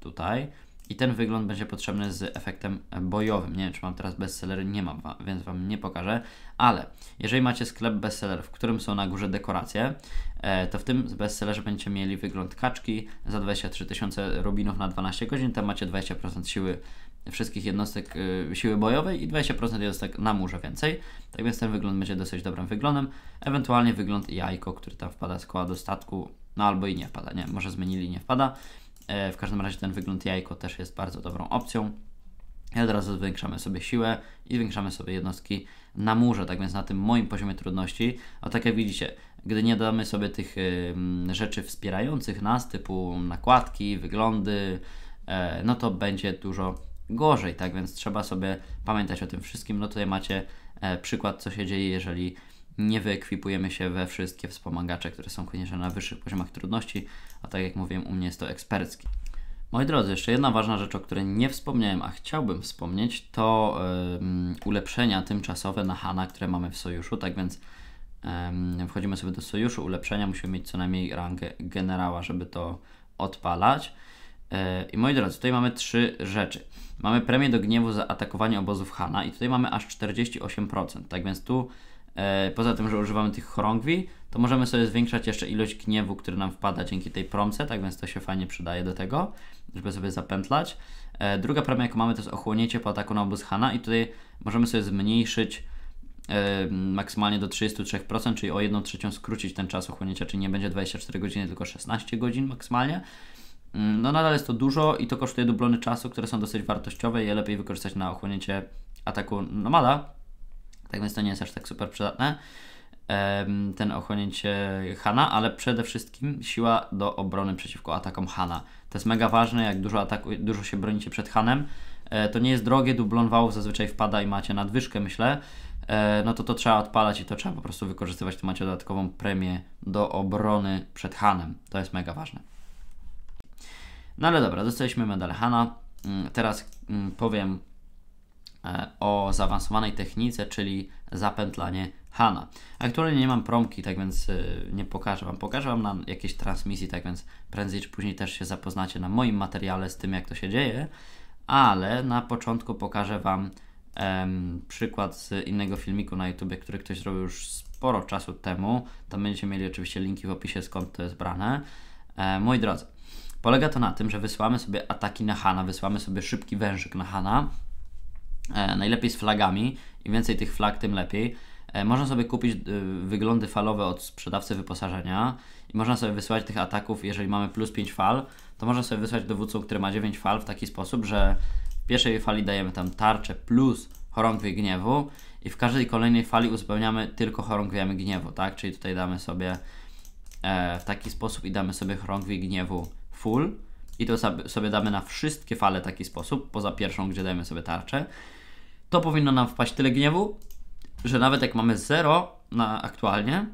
tutaj. I ten wygląd będzie potrzebny z efektem bojowym. Nie wiem, czy mam teraz bestseller, nie mam, więc Wam nie pokażę. Ale jeżeli macie sklep bestseller, w którym są na górze dekoracje, e, to w tym bestsellerze będziecie mieli wygląd kaczki za 23 tysiące rubinów na 12 godzin. Tam macie 20% siły wszystkich jednostek y, siły bojowej i 20% jednostek tak na murze więcej. Tak więc ten wygląd będzie dosyć dobrym wyglądem. Ewentualnie wygląd jajko, który tam wpada z koła do statku, no albo i nie wpada, nie, może zmienili, nie wpada. E, w każdym razie ten wygląd jajko też jest bardzo dobrą opcją. I od razu zwiększamy sobie siłę i zwiększamy sobie jednostki na murze, tak więc na tym moim poziomie trudności. A tak jak widzicie, gdy nie damy sobie tych y, rzeczy wspierających nas, typu nakładki, wyglądy, e, no to będzie dużo gorzej, tak więc trzeba sobie pamiętać o tym wszystkim. No tutaj macie e, przykład, co się dzieje, jeżeli nie wyekwipujemy się we wszystkie wspomagacze, które są konieczne na wyższych poziomach trudności, a tak jak mówiłem, u mnie jest to ekspercki. Moi drodzy, jeszcze jedna ważna rzecz, o której nie wspomniałem, a chciałbym wspomnieć, to ulepszenia tymczasowe na HANA, które mamy w sojuszu. Tak więc wchodzimy sobie do sojuszu ulepszenia, musimy mieć co najmniej rangę generała, żeby to odpalać. E, I moi drodzy, tutaj mamy trzy rzeczy. Mamy premię do gniewu za atakowanie obozów Hana i tutaj mamy aż 48%. Tak więc tu, e, poza tym, że używamy tych chorągwi, to możemy sobie zwiększać jeszcze ilość gniewu, który nam wpada dzięki tej promce, tak więc to się fajnie przydaje do tego, żeby sobie zapętlać. E, druga premia, jaką mamy, to jest ochłonięcie po ataku na obóz Hana i tutaj możemy sobie zmniejszyć e, maksymalnie do 33%, czyli o 1 trzecią skrócić ten czas ochłonięcia, czyli nie będzie 24 godziny, tylko 16 godzin maksymalnie. Mm, no nadal jest to dużo i to kosztuje dublony czasu, które są dosyć wartościowe i je lepiej wykorzystać na ochłonięcie ataku nomada. Tak więc to nie jest aż tak super przydatne. Ten ochłonięcie Hana, ale przede wszystkim siła do obrony przeciwko atakom Hana. To jest mega ważne, jak dużo, ataku, dużo się bronicie przed Hanem. E, to nie jest drogie, dublon wałów zazwyczaj wpada i macie nadwyżkę, myślę. E, no to to trzeba odpalać i to trzeba po prostu wykorzystywać. Tu macie dodatkową premię do obrony przed Hanem. To jest mega ważne. No ale dobra, dostaliśmy medal Hana. Mm, teraz mm, powiem e, o zaawansowanej technice, czyli zapętlanie Hana. Aktualnie nie mam promki, tak więc e, nie pokażę Wam. Pokażę Wam na jakiejś transmisji, tak więc prędzej czy później też się zapoznacie na moim materiale z tym, jak to się dzieje. Ale na początku pokażę Wam em, przykład z innego filmiku na YouTube, który ktoś zrobił już sporo czasu temu. Tam będziecie mieli oczywiście linki w opisie, skąd to jest brane. E, moi drodzy, Polega to na tym, że wysyłamy sobie ataki na Hana, wysyłamy sobie szybki wężyk na Hana, e, najlepiej z flagami, im więcej tych flag, tym lepiej. E, można sobie kupić e, wyglądy falowe od sprzedawcy wyposażenia i można sobie wysyłać tych ataków, jeżeli mamy plus 5 fal, to można sobie wysłać dowódcą, który ma 9 fal w taki sposób, że w pierwszej fali dajemy tam tarczę plus chorągwie gniewu i w każdej kolejnej fali uzupełniamy tylko chorągwiami gniewu, tak? Czyli tutaj damy sobie e, w taki sposób i damy sobie chorągwi gniewu full i to sobie damy na wszystkie fale w taki sposób, poza pierwszą, gdzie dajemy sobie tarczę, to powinno nam wpaść tyle gniewu, że nawet jak mamy 0 na aktualnie,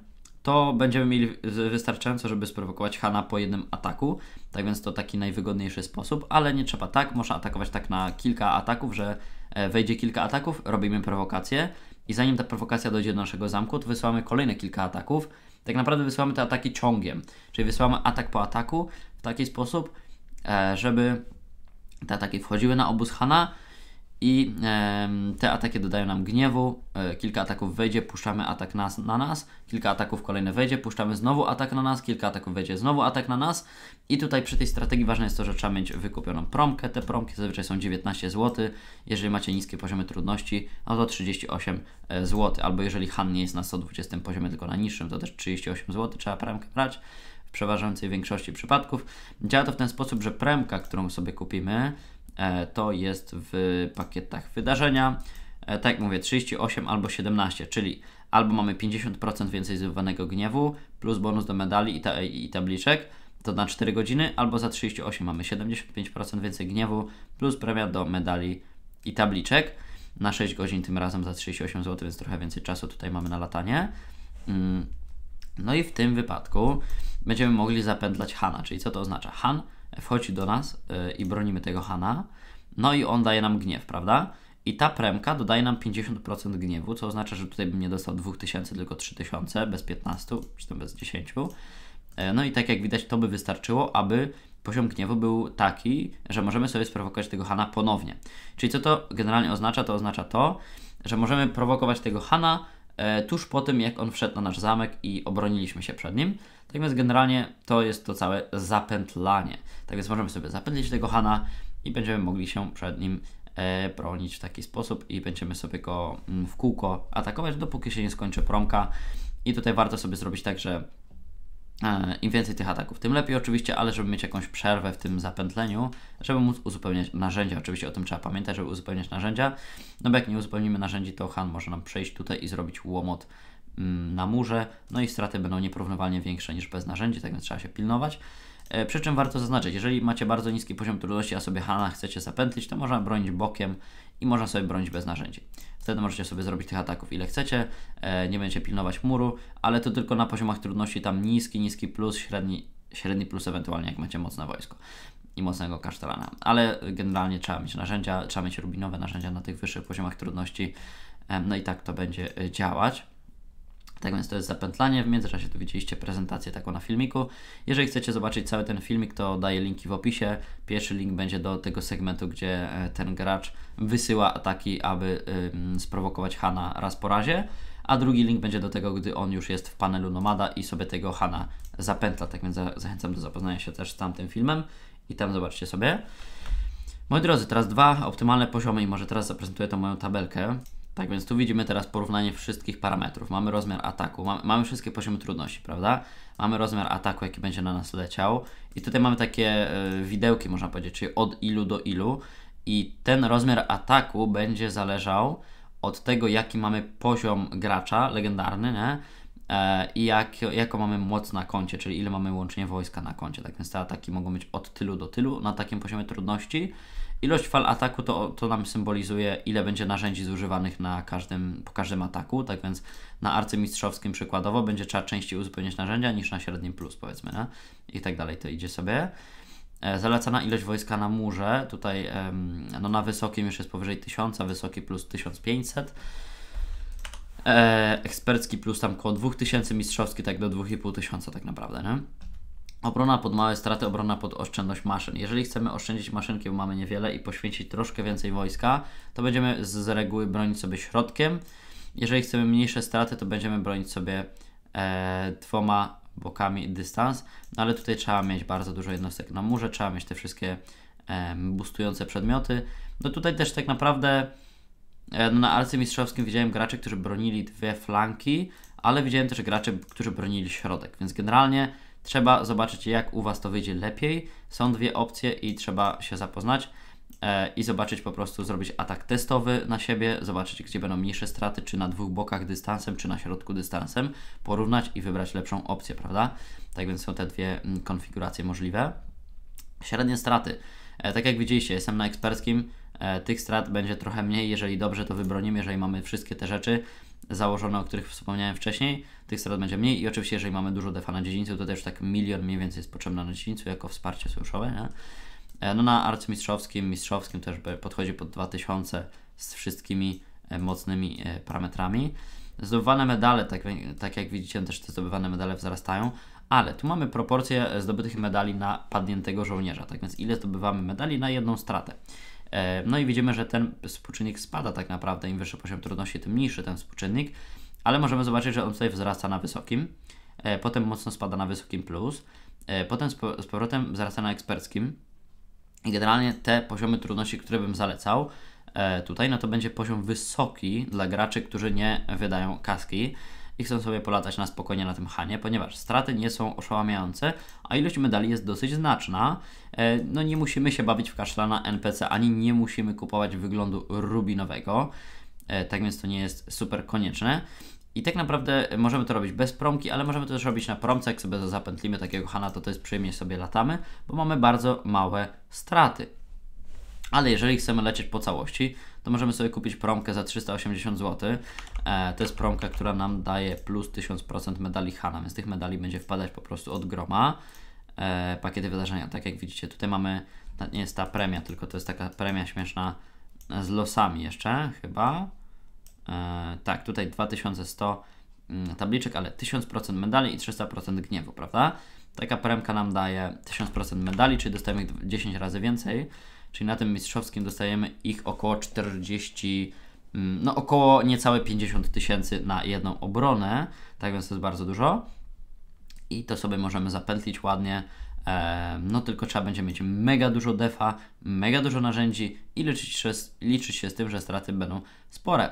to będziemy mieli wystarczająco, żeby sprowokować Hana po jednym ataku. Tak więc to taki najwygodniejszy sposób, ale nie trzeba tak, można atakować tak na kilka ataków, że e, wejdzie kilka ataków, robimy prowokację i zanim ta prowokacja dojdzie do naszego zamku, to wysyłamy kolejne kilka ataków tak naprawdę wysyłamy te ataki ciągiem, czyli wysyłamy atak po ataku w taki sposób, e, żeby te ataki wchodziły na obóz Hana, i te ataki dodają nam gniewu, e, kilka ataków wejdzie, puszczamy atak nas, na nas, kilka ataków kolejne wejdzie, puszczamy znowu atak na nas, kilka ataków wejdzie, znowu atak na nas i tutaj przy tej strategii ważne jest to, że trzeba mieć wykupioną promkę, te promki zazwyczaj są 19 zł, jeżeli macie niskie poziomy trudności, no to 38 e, zł, albo jeżeli Han nie jest na 120 poziomie, tylko na niższym, to też 38 zł, trzeba promkę brać w przeważającej większości przypadków. Działa to w ten sposób, że premka, którą sobie kupimy, E, to jest w pakietach wydarzenia. E, tak jak mówię, 38 albo 17, czyli albo mamy 50% więcej zdobywanego gniewu, plus bonus do medali i, ta, i tabliczek, to na 4 godziny, albo za 38 mamy 75% więcej gniewu, plus premia do medali i tabliczek na 6 godzin, tym razem za 38 zł, więc trochę więcej czasu tutaj mamy na latanie. Mm. No i w tym wypadku będziemy mogli zapędzać Hana, czyli co to oznacza? Han wchodzi do nas y, i bronimy tego Hana, no i on daje nam gniew, prawda? I ta premka dodaje nam 50% gniewu, co oznacza, że tutaj bym nie dostał 2000, tylko 3000, bez 15, czy tam bez 10. Y, no i tak jak widać, to by wystarczyło, aby poziom gniewu był taki, że możemy sobie sprowokować tego Hana ponownie. Czyli co to generalnie oznacza? To oznacza to, że możemy prowokować tego Hana y, tuż po tym, jak on wszedł na nasz zamek i obroniliśmy się przed nim. Tak więc generalnie to jest to całe zapętlanie. Tak więc możemy sobie zapętlić tego Hana i będziemy mogli się przed nim e, bronić w taki sposób i będziemy sobie go mm, w kółko atakować, dopóki się nie skończy promka. I tutaj warto sobie zrobić tak, że e, im więcej tych ataków, tym lepiej oczywiście, ale żeby mieć jakąś przerwę w tym zapętleniu, żeby móc uzupełniać narzędzia. Oczywiście o tym trzeba pamiętać, żeby uzupełniać narzędzia, no bo jak nie uzupełnimy narzędzi, to Han może nam przejść tutaj i zrobić łomot Mm, na murze, no i straty będą nieporównywalnie większe niż bez narzędzi, tak więc trzeba się pilnować. E, przy czym warto zaznaczyć, jeżeli macie bardzo niski poziom trudności, a sobie hana chcecie zapętlić, to można bronić bokiem i można sobie bronić bez narzędzi. Wtedy możecie sobie zrobić tych ataków ile chcecie, e, nie będziecie pilnować muru, ale to tylko na poziomach trudności tam niski, niski plus, średni, średni plus ewentualnie jak macie mocne wojsko i mocnego kasztelana. Ale generalnie trzeba mieć narzędzia, trzeba mieć rubinowe narzędzia na tych wyższych poziomach trudności, e, no i tak to będzie działać. Tak więc to jest zapętlanie. W międzyczasie tu widzieliście prezentację taką na filmiku. Jeżeli chcecie zobaczyć cały ten filmik, to daję linki w opisie. Pierwszy link będzie do tego segmentu, gdzie e, ten gracz wysyła ataki, aby sprowokować Hana raz po razie. A drugi link będzie do tego, gdy on już jest w panelu Nomada i sobie tego Hana zapętla. Tak więc zachęcam do zapoznania się też z tamtym filmem i tam zobaczcie sobie. Moi drodzy, teraz dwa optymalne poziomy i może teraz zaprezentuję tą moją tabelkę. Tak więc tu widzimy teraz porównanie wszystkich parametrów. Mamy rozmiar ataku, mamy, mamy wszystkie poziomy trudności, prawda? Mamy rozmiar ataku, jaki będzie na nas leciał. I tutaj mamy takie y, widełki, można powiedzieć, czyli od ilu do ilu. I ten rozmiar ataku będzie zależał od tego, jaki mamy poziom gracza legendarny, nie? E, i jak, jaką mamy moc na koncie, czyli ile mamy łącznie wojska na koncie. Tak więc te ataki mogą być od tylu do tylu na takim poziomie trudności. Ilość fal ataku to, to nam symbolizuje, ile będzie narzędzi zużywanych na każdym, po każdym ataku. Tak więc na arcymistrzowskim przykładowo będzie trzeba częściej uzupełniać narzędzia niż na średnim plus, powiedzmy, i tak dalej. To idzie sobie. E, zalecana ilość wojska na murze, tutaj no na wysokim już jest powyżej 1000, wysoki plus 1500. E, ekspercki plus tam około 2000, mistrzowski tak do 2500 tak naprawdę, nie? Obrona pod małe straty, obrona pod oszczędność maszyn. Jeżeli chcemy oszczędzić maszynki, bo mamy niewiele i poświęcić troszkę więcej wojska, to będziemy z, z reguły bronić sobie środkiem. Jeżeli chcemy mniejsze straty, to będziemy bronić sobie e, dwoma bokami dystans, no, ale tutaj trzeba mieć bardzo dużo jednostek na murze, trzeba mieć te wszystkie e, boostujące przedmioty. No tutaj też tak naprawdę e, no na Arce Mistrzowskim widziałem graczy, którzy bronili dwie flanki, ale widziałem też graczy, którzy bronili środek, więc generalnie Trzeba zobaczyć, jak u Was to wyjdzie lepiej. Są dwie opcje i trzeba się zapoznać e, i zobaczyć po prostu, zrobić atak testowy na siebie, zobaczyć gdzie będą mniejsze straty, czy na dwóch bokach dystansem, czy na środku dystansem, porównać i wybrać lepszą opcję, prawda? Tak więc są te dwie mm, konfiguracje możliwe. Średnie straty. E, tak jak widzieliście, jestem na eksperckim, e, tych strat będzie trochę mniej, jeżeli dobrze to wybronimy, jeżeli mamy wszystkie te rzeczy założone, o których wspomniałem wcześniej, tych strat będzie mniej i oczywiście jeżeli mamy dużo defa na dziedzińcu, to też tak milion mniej więcej jest potrzebne na dziedzińcu jako wsparcie sojuszowe. Nie? E, no na arcymistrzowskim, mistrzowskim też podchodzi pod 2000 z wszystkimi e, mocnymi e, parametrami. Zdobywane medale, tak, tak jak widzicie, też te zdobywane medale wzrastają, ale tu mamy proporcje zdobytych medali na padniętego żołnierza, tak więc ile zdobywamy medali na jedną stratę. E, no i widzimy, że ten współczynnik spada tak naprawdę. Im wyższy poziom trudności, tym mniejszy ten współczynnik, ale możemy zobaczyć, że on tutaj wzrasta na wysokim, e, potem mocno spada na wysokim plus, e, potem z powrotem wzrasta na eksperckim. I generalnie te poziomy trudności, które bym zalecał tutaj, no to będzie poziom wysoki dla graczy, którzy nie wydają kaski i chcą sobie polatać na spokojnie na tym Hanie, ponieważ straty nie są oszałamiające, a ilość medali jest dosyć znaczna. E, no nie musimy się bawić w kaszlana NPC, ani nie musimy kupować wyglądu rubinowego, e, tak więc to nie jest super konieczne. I tak naprawdę możemy to robić bez promki, ale możemy to też robić na promce, jak sobie zapętlimy takiego Hana, to to jest przyjemnie sobie latamy, bo mamy bardzo małe straty. Ale jeżeli chcemy lecieć po całości, to możemy sobie kupić promkę za 380 zł. E, to jest promka, która nam daje plus 1000% medali Hana, więc tych medali będzie wpadać po prostu od groma. E, pakiety wydarzenia, tak jak widzicie, tutaj mamy, nie jest ta premia, tylko to jest taka premia śmieszna z losami jeszcze chyba. E, tak, tutaj 2100 mm, tabliczek, ale 1000% medali i 300% gniewu, prawda? Taka premka nam daje 1000% medali, czyli dostajemy 10 razy więcej czyli na tym mistrzowskim dostajemy ich około 40, mm, no około niecałe 50 tysięcy na jedną obronę, tak więc to jest bardzo dużo. I to sobie możemy zapętlić ładnie, no tylko trzeba będzie mieć mega dużo defa, mega dużo narzędzi i liczyć się, liczyć się z tym, że straty będą spore.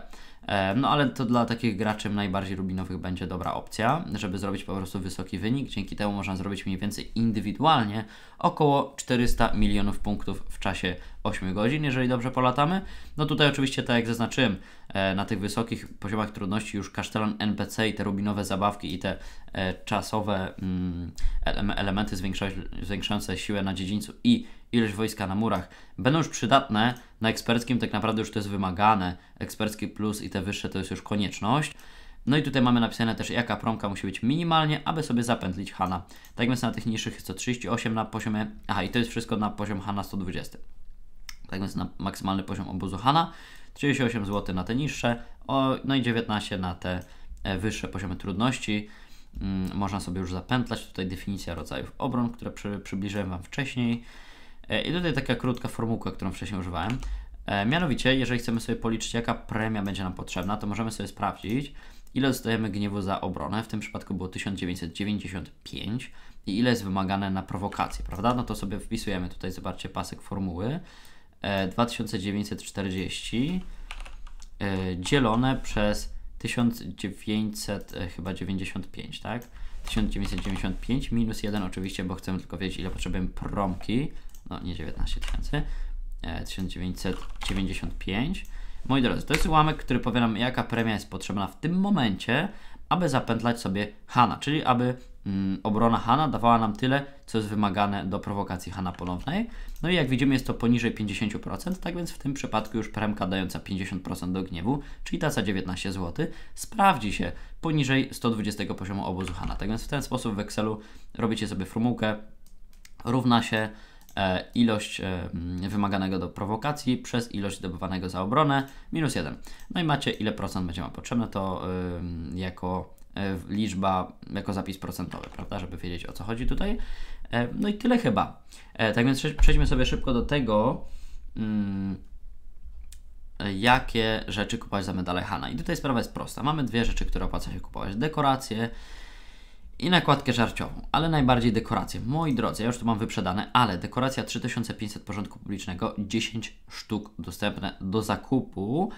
E, no ale to dla takich graczy najbardziej rubinowych będzie dobra opcja, żeby zrobić po prostu wysoki wynik. Dzięki temu można zrobić mniej więcej indywidualnie około 400 milionów punktów w czasie 8 godzin, jeżeli dobrze polatamy. No tutaj oczywiście, tak jak zaznaczyłem, e, na tych wysokich poziomach trudności już kasztelan NPC i te rubinowe zabawki i te e, czasowe mm, elementy zwiększające siłę na dziedzińcu i ilość wojska na murach będą już przydatne na eksperckim tak naprawdę już to jest wymagane, ekspercki plus i te wyższe to jest już konieczność. No i tutaj mamy napisane też jaka promka musi być minimalnie, aby sobie zapętlić HANA. Tak więc na tych niższych jest to 38 na poziomie, aha i to jest wszystko na poziom HANA 120. Tak więc na maksymalny poziom obozu HANA 38 zł na te niższe, o, no i 19 na te e, wyższe poziomy trudności. Mm, można sobie już zapętlać. Tutaj definicja rodzajów obron, które przy, przybliżyłem Wam wcześniej. E, I tutaj taka krótka formułka, którą wcześniej używałem. E, mianowicie, jeżeli chcemy sobie policzyć, jaka premia będzie nam potrzebna, to możemy sobie sprawdzić, ile dostajemy gniewu za obronę, w tym przypadku było 1995, i ile jest wymagane na prowokację, prawda? No to sobie wpisujemy tutaj, zobaczcie, pasek formuły. 2940 e, dzielone przez 1900, chyba 95, tak? 1995 minus 1 oczywiście, bo chcemy tylko wiedzieć ile potrzebujemy promki no nie 19 tysięcy, 1995. E, Moi drodzy, to jest ułamek, który powie nam, jaka premia jest potrzebna w tym momencie, aby zapętlać sobie Hana, czyli aby mm, obrona Hana dawała nam tyle, co jest wymagane do prowokacji Hana ponownej. No i jak widzimy, jest to poniżej 50%, tak więc w tym przypadku już premka dająca 50% do gniewu, czyli taca 19 zł, sprawdzi się poniżej 120 poziomu obozu Hana. Tak więc w ten sposób w Excelu robicie sobie formułkę, równa się E, ilość e, mm, wymaganego do prowokacji przez ilość zdobywanego za obronę minus 1. No i macie ile procent będzie Wam potrzebne, to jako e, liczba, jako zapis procentowy, prawda, żeby wiedzieć o co chodzi tutaj. No i tyle chyba. Tak więc przejdźmy sobie szybko do tego, mm, jakie rzeczy kupować za medale Hana. I tutaj sprawa jest prosta. Mamy dwie rzeczy, które opłaca się kupować. Dekoracje, i nakładkę żarciową, ale najbardziej dekorację. Moi drodzy, ja już tu mam wyprzedane, ale dekoracja 3500 porządku publicznego, 10 sztuk dostępne do zakupu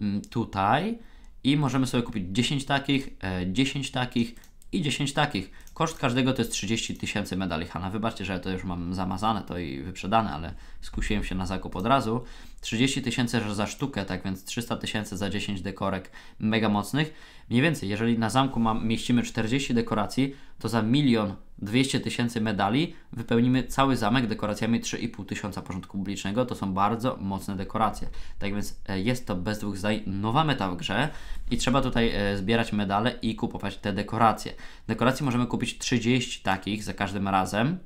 mm, tutaj i możemy sobie kupić 10 takich, 10 e, takich, i 10 takich. Koszt każdego to jest 30 tysięcy medali Hanna. Wybaczcie, że ja to już mam zamazane to i wyprzedane, ale skusiłem się na zakup od razu. 30 tysięcy za sztukę, tak więc 300 tysięcy za 10 dekorek mega mocnych. Mniej więcej, jeżeli na zamku mam, mieścimy 40 dekoracji, to za milion 200 tysięcy medali wypełnimy cały zamek dekoracjami 3,5 tysiąca porządku publicznego. To są bardzo mocne dekoracje. Tak więc e, jest to bez dwóch zdań nowa meta w grze i trzeba tutaj e, zbierać medale i kupować te dekoracje. Dekoracje możemy kupić 30 takich za każdym razem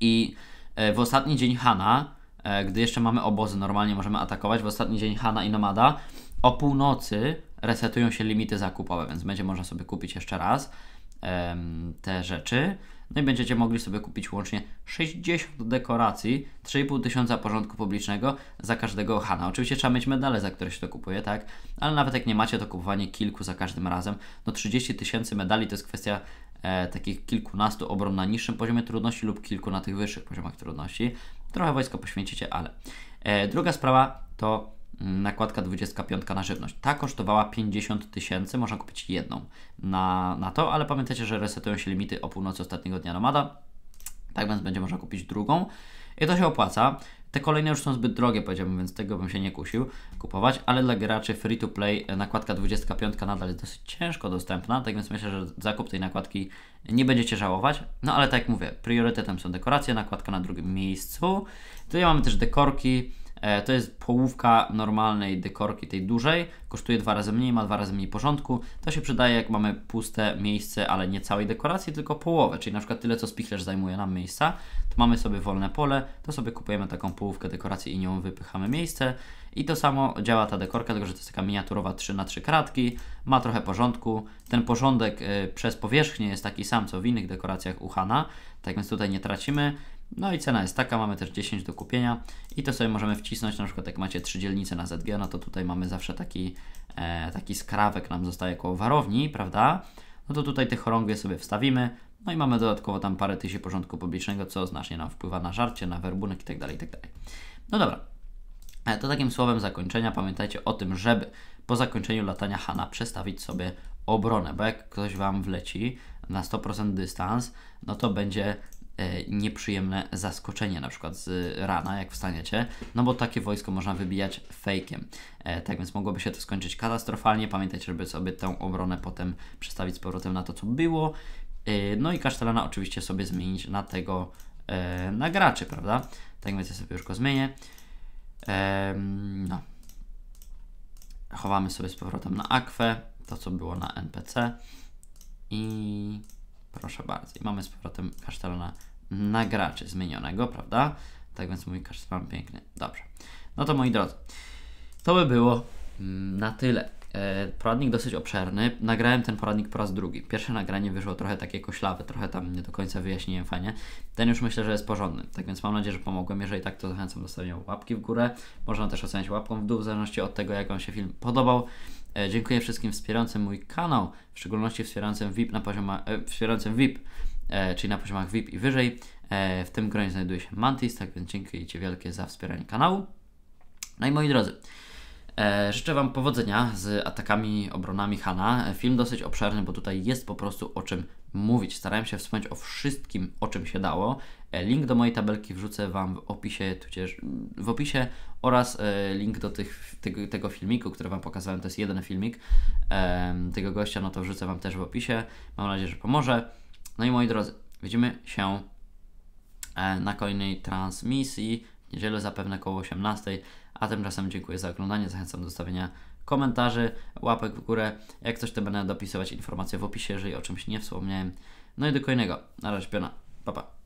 i e, w ostatni dzień Hana, gdy jeszcze mamy obozy, normalnie możemy atakować, w ostatni dzień Hana i Nomada o północy resetują się limity zakupowe, więc będzie można sobie kupić jeszcze raz te rzeczy. No i będziecie mogli sobie kupić łącznie 60 dekoracji, 3,5 tysiąca porządku publicznego za każdego Hana. Oczywiście trzeba mieć medale, za które się to kupuje, tak? Ale nawet jak nie macie, to kupowanie kilku za każdym razem. No 30 tysięcy medali to jest kwestia e, takich kilkunastu obron na niższym poziomie trudności lub kilku na tych wyższych poziomach trudności. Trochę wojsko poświęcicie, ale. E, druga sprawa to Mm, nakładka 25 na żywność. Ta kosztowała 50 tysięcy, można kupić jedną na, na to, ale pamiętajcie, że resetują się limity o północy ostatniego dnia nomada, tak więc będzie można kupić drugą i to się opłaca. Te kolejne już są zbyt drogie, powiedziałbym, więc tego bym się nie kusił kupować, ale dla graczy free to play e, nakładka 25 nadal jest dosyć ciężko dostępna, tak więc myślę, że zakup tej nakładki nie będziecie żałować. No ale tak jak mówię, priorytetem są dekoracje, nakładka na drugim miejscu. Tutaj mamy też dekorki, E, to jest połówka normalnej dekorki, tej dużej. Kosztuje dwa razy mniej, ma dwa razy mniej porządku. To się przydaje, jak mamy puste miejsce, ale nie całej dekoracji, tylko połowę, czyli na przykład tyle, co spichlerz zajmuje nam miejsca. To mamy sobie wolne pole, to sobie kupujemy taką połówkę dekoracji i nią wypychamy miejsce. I to samo działa ta dekorka, tylko że to jest taka miniaturowa 3 na 3 kratki, ma trochę porządku. Ten porządek e, przez powierzchnię jest taki sam, co w innych dekoracjach u Hana, tak więc tutaj nie tracimy. No i cena jest taka, mamy też 10 do kupienia i to sobie możemy wcisnąć, na przykład jak macie trzy dzielnice na ZG, no to tutaj mamy zawsze taki, e, taki skrawek nam zostaje koło warowni, prawda? No to tutaj te chorągwie sobie wstawimy, no i mamy dodatkowo tam parę tysięcy porządku publicznego, co znacznie nam wpływa na żarcie, na werbunek itd., tak itd. Tak no dobra, e, to takim słowem zakończenia pamiętajcie o tym, żeby po zakończeniu latania Hana przestawić sobie obronę, bo jak ktoś Wam wleci na 100% dystans, no to będzie E, nieprzyjemne zaskoczenie na przykład z rana, jak wstaniecie, no bo takie wojsko można wybijać fejkiem. E, tak więc mogłoby się to skończyć katastrofalnie. Pamiętajcie, żeby sobie tę obronę potem przestawić z powrotem na to, co było. E, no i kasztelana oczywiście sobie zmienić na tego na graczy, prawda? Tak więc ja sobie już go zmienię. No. Chowamy sobie z powrotem na akwę, to co było na NPC i proszę bardzo. I mamy z powrotem kasztelana na graczy zmienionego, prawda? Tak więc mój kasztelan piękny. Dobrze. No to moi drodzy, to by było mm, na tyle. E, poradnik dosyć obszerny. Nagrałem ten poradnik po raz drugi. Pierwsze nagranie wyszło trochę takie koślawe, trochę tam nie do końca wyjaśniłem fajnie. Ten już myślę, że jest porządny. Tak więc mam nadzieję, że pomogłem. Jeżeli tak, to zachęcam do stawienia łapki w górę. Można też oceniać łapką w dół, w zależności od tego, jak Wam się film podobał. E, dziękuję wszystkim wspierającym mój kanał, w szczególności wspierającym VIP na poziomach, e, wspierającym VIP, e, czyli na poziomach VIP i wyżej. W tym gronie znajduje się Mantis, tak więc dziękuję Ci wielkie za wspieranie kanału. No i moi drodzy, życzę Wam powodzenia z atakami, obronami Hana. Film dosyć obszerny, bo tutaj jest po prostu o czym mówić. Starałem się wspomnieć o wszystkim, o czym się dało. E, link do mojej tabelki wrzucę Wam w opisie, tudzież w opisie oraz e, link do tych, tego, tego filmiku, który Wam pokazałem. To jest jeden filmik tego gościa, no to wrzucę Wam też w opisie. Mam nadzieję, że pomoże. No i moi drodzy, widzimy się e, na kolejnej transmisji w niedzielę zapewne koło 18, a tymczasem dziękuję za oglądanie, zachęcam do zostawienia komentarzy, łapek w górę. Jak coś, to będę dopisywać informacje w opisie, jeżeli o czymś nie wspomniałem. No i do kolejnego. Na razie, piona. Pa, pa.